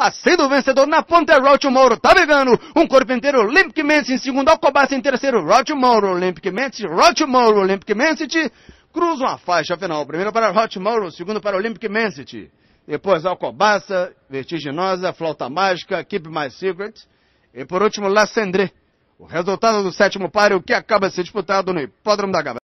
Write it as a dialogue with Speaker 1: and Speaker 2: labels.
Speaker 1: Assim tá o vencedor na ponta é Raul Moro, tá ligando? Um corpo inteiro, Olympic Mendes em segundo, Alcobaça em terceiro, Raul Moro, Olympic Mendes, Raul Moro, Olympic Mendes, cruzam a faixa final. Primeiro para Raul Moro, segundo para Olympic Mendes. Depois Alcobaça, Vertiginosa, Flauta Mágica, Keep My Secret. E por último, La Cendré. O resultado do sétimo páreo que acaba de ser disputado no Hipódromo da Gaba.